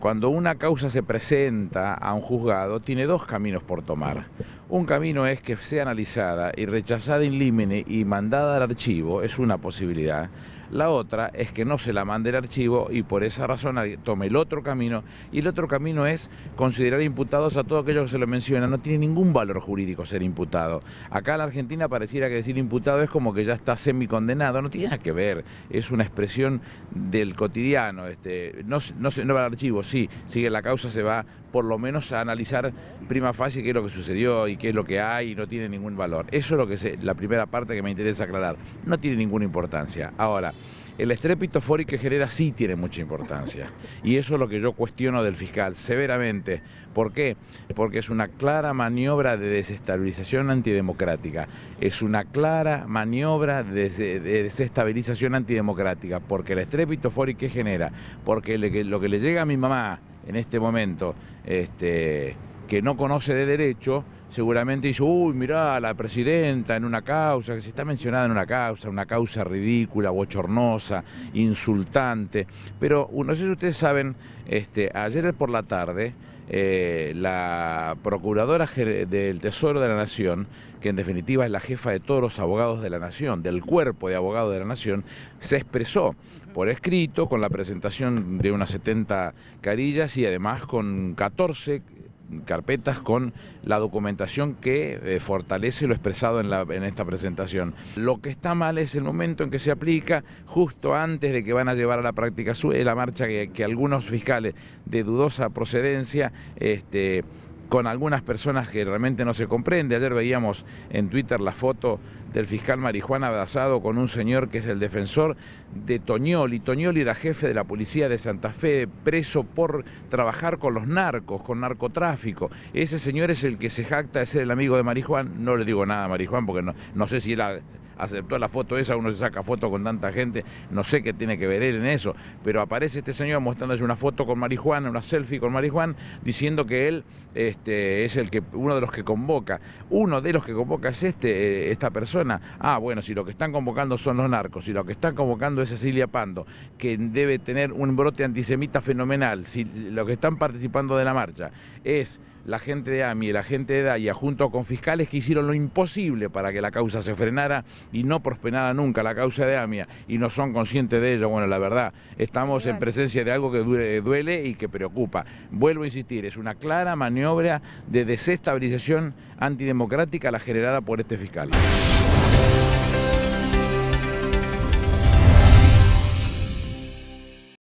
Cuando una causa se presenta a un juzgado, tiene dos caminos por tomar. Un camino es que sea analizada y rechazada in limine y mandada al archivo, es una posibilidad. La otra es que no se la mande el archivo y por esa razón tome el otro camino. Y el otro camino es considerar imputados a todo aquello que se lo menciona, No tiene ningún valor jurídico ser imputado. Acá en la Argentina pareciera que decir imputado es como que ya está semicondenado. No tiene nada que ver. Es una expresión del cotidiano. Este, no, no va al archivo, sí sigue la causa, se va por lo menos a analizar prima facie qué es lo que sucedió y qué es lo que hay y no tiene ningún valor. Eso es lo que es la primera parte que me interesa aclarar. No tiene ninguna importancia. Ahora, el estrépito fórico que genera sí tiene mucha importancia. Y eso es lo que yo cuestiono del fiscal severamente. ¿Por qué? Porque es una clara maniobra de desestabilización antidemocrática. Es una clara maniobra de, desestabilización antidemocrática. Porque el estrépito fórico que genera, porque lo que le llega a mi mamá en este momento, este que no conoce de derecho, seguramente dice, uy, mirá, la presidenta en una causa, que se está mencionada en una causa, una causa ridícula, bochornosa, insultante. Pero uh, no sé si ustedes saben, este, ayer por la tarde, eh, la procuradora del Tesoro de la Nación, que en definitiva es la jefa de todos los abogados de la Nación, del cuerpo de abogados de la Nación, se expresó por escrito con la presentación de unas 70 carillas y además con 14 carpetas con la documentación que eh, fortalece lo expresado en, la, en esta presentación. Lo que está mal es el momento en que se aplica justo antes de que van a llevar a la práctica eh, la marcha que, algunos fiscales de dudosa procedencia este, con algunas personas que realmente no se comprende. Ayer veíamos en Twitter la foto del fiscal Marijuana abrazado con un señor que es el defensor de Toñoli. Toñoli era jefe de la policía de Santa Fe, preso por trabajar con los narcos, con narcotráfico. Ese señor es el que se jacta de ser el amigo de Marijuán. No le digo nada a Marijuán porque no, sé si él aceptó la foto esa, uno se saca foto con tanta gente, no sé qué tiene que ver él en eso, pero aparece este señor mostrándole una foto con Marijuán, una selfie con Marijuán, diciendo que él este, es el que, uno de los que convoca. Uno de los que convoca es este, eh, esta persona ah, bueno, si lo que están convocando son los narcos, si lo que están convocando es Cecilia Pando, que debe tener un brote antisemita fenomenal, si lo que están participando de la marcha es la gente de AMI y la gente de DAIA, junto con fiscales que hicieron lo imposible para que la causa se frenara y no prosperara nunca la causa de AMIA, y no son conscientes de ello, bueno, la verdad, estamos en presencia de algo que duele y que preocupa. Vuelvo a insistir, es una clara maniobra de desestabilización antidemocrática la generada por este fiscal.